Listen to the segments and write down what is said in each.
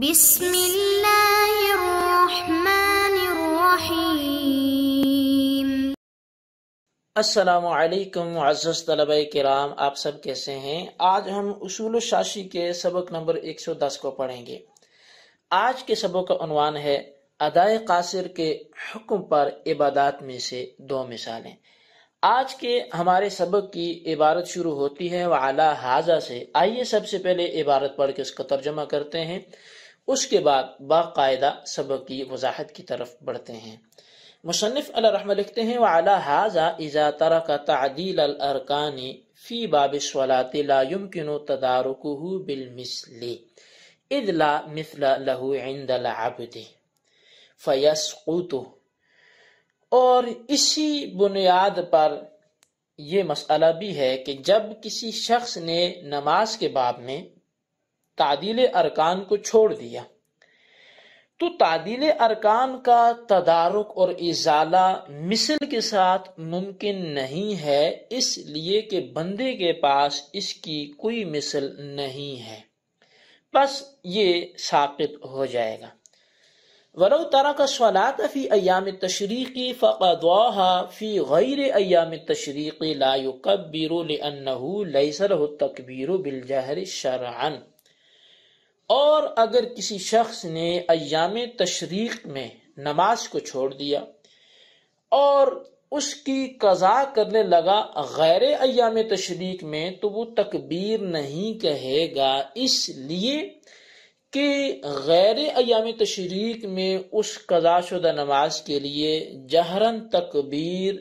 بسم اللہ الرحمن الرحیم السلام علیکم طلبہ کے کرام آپ سب کیسے ہیں آج ہم اصول کے سبق نمبر ایک سو دس کو پڑھیں گے آج کے سبق کا عنوان ہے ادائے قاصر کے حکم پر عبادات میں سے دو مثالیں آج کے ہمارے سبق کی عبارت شروع ہوتی ہے سے آئیے سب سے پہلے عبارت پڑھ کے اس کا ترجمہ کرتے ہیں اس کے بعد باقاعدہ سبق کی وضاحت کی طرف بڑھتے ہیں مصنف علیہ رحمہ لکھتے ہیں وعلى هذا اذا ترك تعديل الاركان في باب الصلاه لا يمكن تداركه بالمثل اذ لا مثل له عند العبد فيسقط اور اسی بنیاد پر یہ مسئلہ بھی ہے کہ جب کسی شخص نے نماز کے باب میں تعدیل ارکان کو چھوڑ دیا تو تعدیل ارکان کا تدارک اور ازالہ مثل کے ساتھ ممکن نہیں ہے اس لیے کہ بندے کے پاس اس کی کوئی مثل نہیں ہے بس یہ ساقط ہو جائے گا ولو تارا کا سوالات فی ایام تشریقی فقا فی غیر ایام تشریقی لا کبیرو لنح تقبیر له التكبير بالجهر شرعا اور اگر کسی شخص نے ایام تشریق میں نماز کو چھوڑ دیا اور اس کی قضا کرنے لگا غیر ایام تشریق میں تو وہ تکبیر نہیں کہے گا اس لیے کہ غیر ایام تشریق میں اس قضا شدہ نماز کے لیے جہرن تکبیر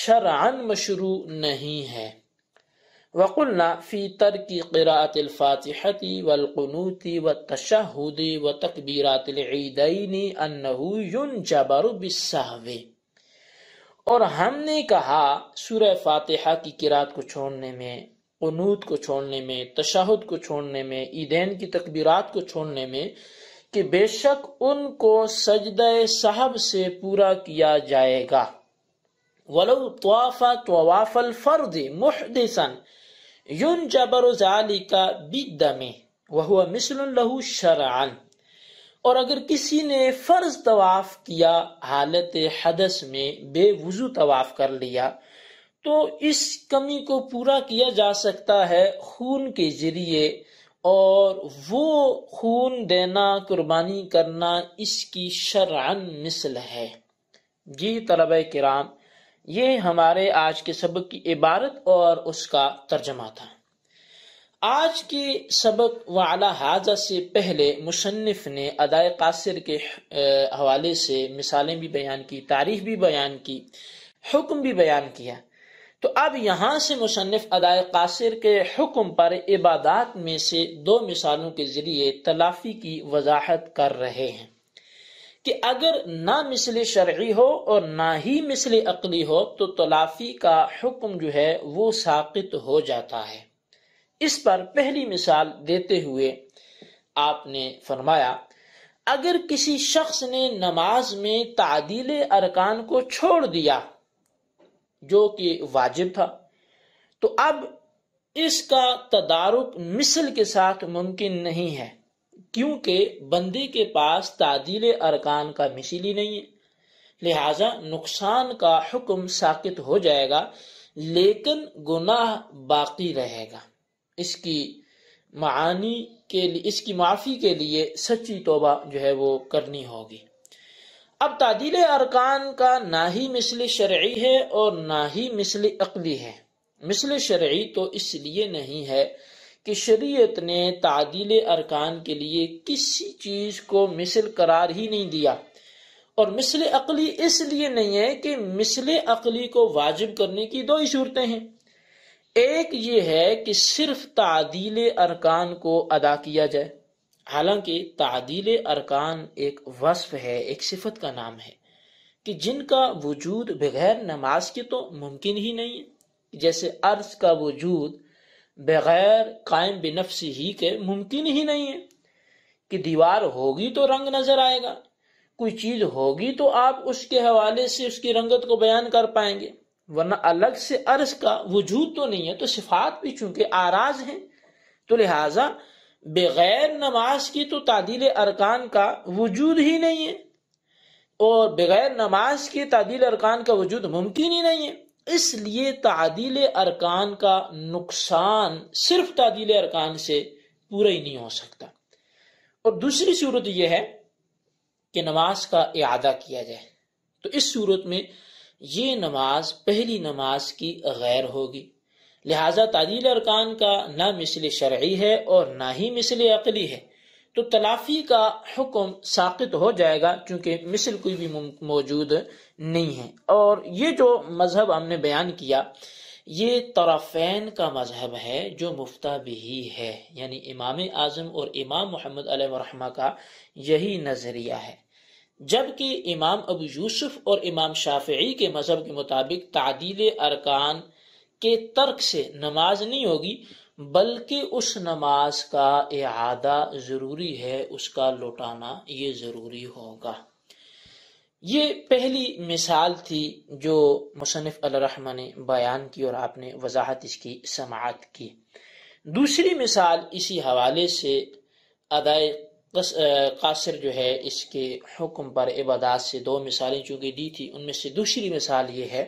شرعن مشروع نہیں ہے وقلنا فی ترک قراءت الفاتحة والقنوت والتشہد وتکبیرات العیدین انہو ینجبر بالسہوے اور ہم نے کہا سورہ فاتحہ کی قرآت کو چھوڑنے میں قنوت کو چھوڑنے میں تشہد کو چھوڑنے میں عیدین کی تکبیرات کو چھوڑنے میں کہ بے شک ان کو سجدہ صاحب سے پورا کیا جائے گا وَلَوْ طَوَافَ طَوَافَ الْفَرْدِ مُحْدِسًا مثل لہو شرعا اور اگر کسی نے فرض طواف کیا حالت حدث میں بے وضو طواف کر لیا تو اس کمی کو پورا کیا جا سکتا ہے خون کے ذریعے اور وہ خون دینا قربانی کرنا اس کی شرعن مثل ہے جی طلبہ کرام یہ ہمارے آج کے سبق کی عبارت اور اس کا ترجمہ تھا آج کے سبق و اعلیٰ حاضہ سے پہلے مصنف نے ادائے قاصر کے حوالے سے مثالیں بھی بیان کی تاریخ بھی بیان کی حکم بھی بیان کیا تو اب یہاں سے مصنف ادائے قاصر کے حکم پر عبادات میں سے دو مثالوں کے ذریعے تلافی کی وضاحت کر رہے ہیں کہ اگر نہ مثل شرعی ہو اور نہ ہی مثل عقلی ہو تو تلافی کا حکم جو ہے وہ ساقط ہو جاتا ہے اس پر پہلی مثال دیتے ہوئے آپ نے فرمایا اگر کسی شخص نے نماز میں تعدیل ارکان کو چھوڑ دیا جو کہ واجب تھا تو اب اس کا تدارک مثل کے ساتھ ممکن نہیں ہے کیونکہ بندے کے پاس تعدیل ارکان کا ہی نہیں ہے لہٰذا نقصان کا حکم ساکت ہو جائے گا لیکن گناہ باقی رہے گا اس کی معانی کے لیے اس کی معافی کے لیے سچی توبہ جو ہے وہ کرنی ہوگی اب تعدیل ارکان کا نہ ہی مثل شرعی ہے اور نہ ہی مثل عقلی ہے مثل شرعی تو اس لیے نہیں ہے کہ شریعت نے تعدیل ارکان کے لیے کسی چیز کو مثل قرار ہی نہیں دیا اور مثل عقلی اس لیے نہیں ہے کہ مثل عقلی کو واجب کرنے کی دو ہی صورتیں ہیں ایک یہ ہے کہ صرف تعدیل ارکان کو ادا کیا جائے حالانکہ تعدیل ارکان ایک وصف ہے ایک صفت کا نام ہے کہ جن کا وجود بغیر نماز کے تو ممکن ہی نہیں ہے جیسے عرض کا وجود بغیر قائم بے نفس ہی کے ممکن ہی نہیں ہے کہ دیوار ہوگی تو رنگ نظر آئے گا کوئی چیز ہوگی تو آپ اس کے حوالے سے اس کی رنگت کو بیان کر پائیں گے ورنہ الگ سے عرض کا وجود تو نہیں ہے تو صفات بھی چونکہ آراز ہیں تو لہذا بغیر نماز کی تو تعدیل ارکان کا وجود ہی نہیں ہے اور بغیر نماز کے تعدیل ارکان کا وجود ممکن ہی نہیں ہے اس لیے تعدیل ارکان کا نقصان صرف تعدیل ارکان سے پورا ہی نہیں ہو سکتا اور دوسری صورت یہ ہے کہ نماز کا اعادہ کیا جائے تو اس صورت میں یہ نماز پہلی نماز کی غیر ہوگی لہٰذا تعدیل ارکان کا نہ مثل شرعی ہے اور نہ ہی مثل عقلی ہے تو تلافی کا حکم ساقط ہو جائے گا چونکہ مثل کوئی بھی موجود نہیں ہے اور یہ جو مذہب ہم نے بیان کیا یہ طرفین کا مذہب ہے جو مفتہ بھی ہے یعنی امام اعظم اور امام محمد علیہ ورحمہ کا یہی نظریہ ہے جبکہ امام ابو یوسف اور امام شافعی کے مذہب کے مطابق تعدیل ارکان کے ترک سے نماز نہیں ہوگی بلکہ اس نماز کا اعادہ ضروری ہے اس کا لوٹانا یہ ضروری ہوگا یہ پہلی مثال تھی جو مصنف الرحمٰ نے بیان کی اور آپ نے وضاحت اس کی سماعت کی دوسری مثال اسی حوالے سے ادائے قاصر جو ہے اس کے حکم پر عبادات سے دو مثالیں چونکہ دی تھی ان میں سے دوسری مثال یہ ہے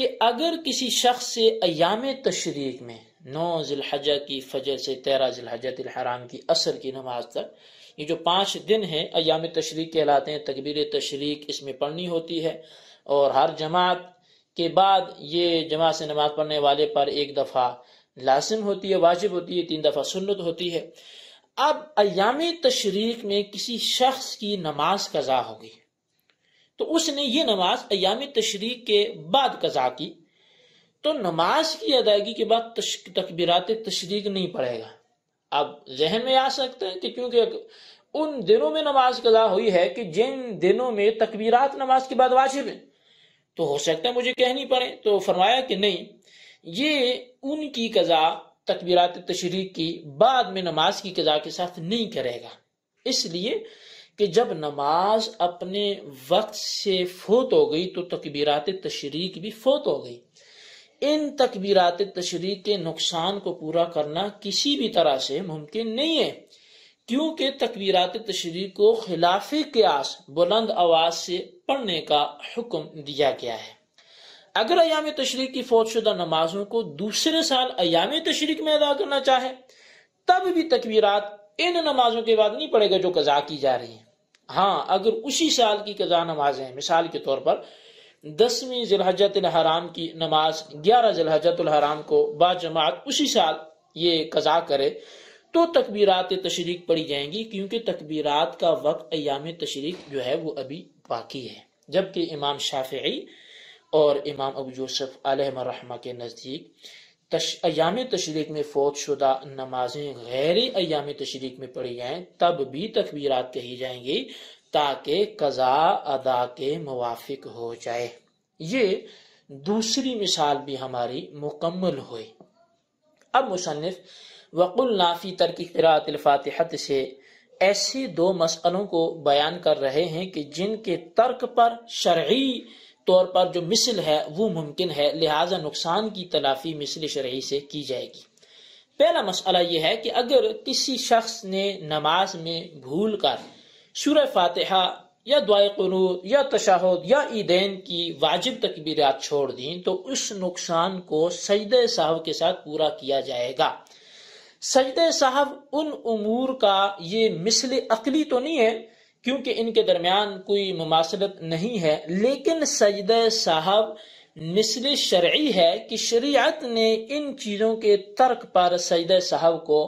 کہ اگر کسی شخص سے ایام تشریق میں نو ذی الحجہ کی فجر سے تیرہ ذالحجہ الحرام کی عصر کی نماز تک یہ جو پانچ دن ہیں ایام تشریق کہلاتے ہیں تقبیر تشریق اس میں پڑھنی ہوتی ہے اور ہر جماعت کے بعد یہ جماعت سے نماز پڑھنے والے پر ایک دفعہ لازم ہوتی ہے واجب ہوتی ہے تین دفعہ سنت ہوتی ہے اب ایام تشریق میں کسی شخص کی نماز قضا ہوگی تو اس نے یہ نماز ایام تشریق کے بعد قضا کی تو نماز کی ادائیگی کے بعد تکبیرات تشریق نہیں پڑھے گا ذہن میں میں آ کہ کیونکہ ان دنوں نماز قضا ہوئی ہے کہ جن دنوں میں تکبیرات نماز کے بعد واجب ہیں تو ہو سکتا ہے مجھے کہنی پڑے تو فرمایا کہ نہیں یہ ان کی قضا تکبیرات تشریق کی بعد میں نماز کی قضا کے ساتھ نہیں کرے گا اس لیے کہ جب نماز اپنے وقت سے فوت ہو گئی تو تکبیرات تشریق بھی فوت ہو گئی ان تکبیرات تشریق کے نقصان کو پورا کرنا کسی بھی طرح سے ممکن نہیں ہے کیونکہ تکبیرات تشریق کو خلاف قیاس بلند آواز سے پڑھنے کا حکم دیا گیا ہے اگر ایام تشریق کی فوت شدہ نمازوں کو دوسرے سال ایام تشریق میں ادا کرنا چاہے تب بھی تکبیرات ان نمازوں کے بعد نہیں پڑے گا جو قضا کی جا رہی ہیں ہاں اگر اسی سال کی قضا نماز ہیں مثال کے طور پر دسویں ذلحجت الحرام کی نماز گیارہ ذلحجت الحرام کو با جماعت اسی سال یہ قضا کرے تو تکبیرات تشریق پڑی جائیں گی کیونکہ تکبیرات کا وقت ایام تشریق جو ہے وہ ابھی باقی ہے جبکہ امام شافعی اور امام ابو جوسف الرحمہ کے نزدیک ایام تشریق میں فوت شدہ نمازیں غیر ایام تشریق میں پڑھی جائیں تب بھی تکبیرات کہی جائیں گی تاکہ ادا کے موافق ہو جائے یہ دوسری مثال بھی ہماری مکمل ہوئی اب مصنف وقل نافی ترکی اراط الفاتحت سے ایسے دو مسئلوں کو بیان کر رہے ہیں کہ جن کے ترک پر شرعی طور پر جو مثل ہے وہ ممکن ہے لہٰذا نقصان کی تلافی مثل شرعی سے کی جائے گی پہلا مسئلہ یہ ہے کہ اگر کسی شخص نے نماز میں بھول کر سورہ فاتحہ یا دعائے قنوت یا تشاہد یا عیدین کی واجب تکبیرات چھوڑ دیں تو اس نقصان کو سجدہ صاحب کے ساتھ پورا کیا جائے گا سجدہ صاحب ان امور کا یہ مثل عقلی تو نہیں ہے کیونکہ ان کے درمیان کوئی مماثلت نہیں ہے لیکن سجدہ صاحب مثل شرعی ہے کہ شریعت نے ان چیزوں کے ترک پر سجدہ صاحب کو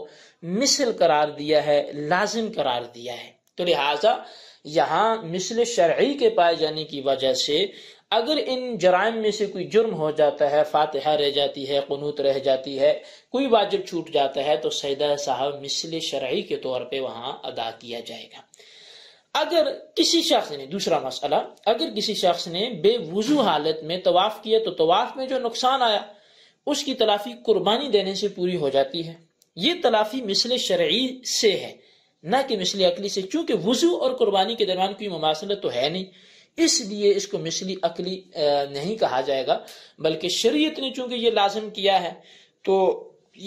مثل قرار دیا ہے لازم قرار دیا ہے تو لہٰذا یہاں مثل شرعی کے پائے جانے کی وجہ سے اگر ان جرائم میں سے کوئی جرم ہو جاتا ہے فاتحہ رہ جاتی ہے قنوت رہ جاتی ہے کوئی واجب چھوٹ جاتا ہے تو سیدہ صاحب مثل شرعی کے طور پہ وہاں ادا کیا جائے گا اگر کسی شخص نے یعنی دوسرا مسئلہ اگر کسی شخص نے بے وضو حالت میں طواف کیا تو طواف میں جو نقصان آیا اس کی تلافی قربانی دینے سے پوری ہو جاتی ہے یہ تلافی مثل شرعی سے ہے نہ کہ مثل عقلی سے چونکہ وضو اور قربانی کے درمیان کوئی مماثلت تو ہے نہیں اس لیے اس کو مثلی عقلی نہیں کہا جائے گا بلکہ شریعت نے چونکہ یہ لازم کیا ہے تو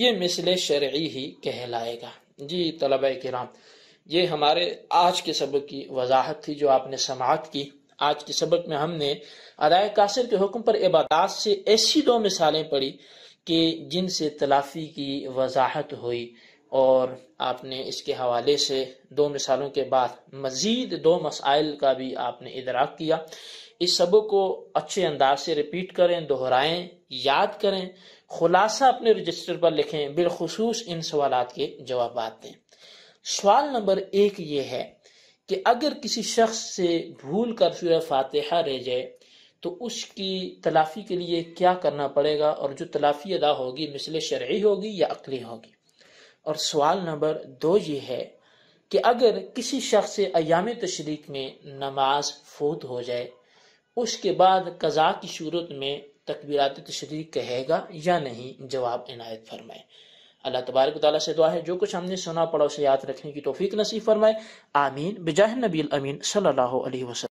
یہ مثل شرعی ہی کہلائے گا جی طلبہ کرام یہ ہمارے آج کے سبق کی وضاحت تھی جو آپ نے سماعت کی آج کے سبق میں ہم نے ادائے قاصر کے حکم پر عبادات سے ایسی دو مثالیں پڑھی کہ جن سے تلافی کی وضاحت ہوئی اور آپ نے اس کے حوالے سے دو مثالوں کے بعد مزید دو مسائل کا بھی آپ نے ادراک کیا اس سبق کو اچھے انداز سے ریپیٹ کریں دہرائیں یاد کریں خلاصہ اپنے رجسٹر پر لکھیں بالخصوص ان سوالات کے جوابات دیں سوال نمبر ایک یہ ہے کہ اگر کسی شخص سے بھول کر سورہ فاتحہ رہ جائے تو اس کی تلافی کے لیے کیا کرنا پڑے گا اور جو تلافی ادا ہوگی مثل شرعی ہوگی یا عقلی ہوگی اور سوال نمبر دو یہ ہے کہ اگر کسی شخص سے ایام تشریق میں نماز فوت ہو جائے اس کے بعد قضاء کی صورت میں تکبیرات تشریق کہے گا یا نہیں جواب عنایت فرمائے اللہ تبارک و تعالیٰ سے دعا ہے جو کچھ ہم نے سنا پڑا اسے یاد رکھنے کی توفیق نصیب فرمائے آمین بجاہ نبی الامین صلی اللہ علیہ وسلم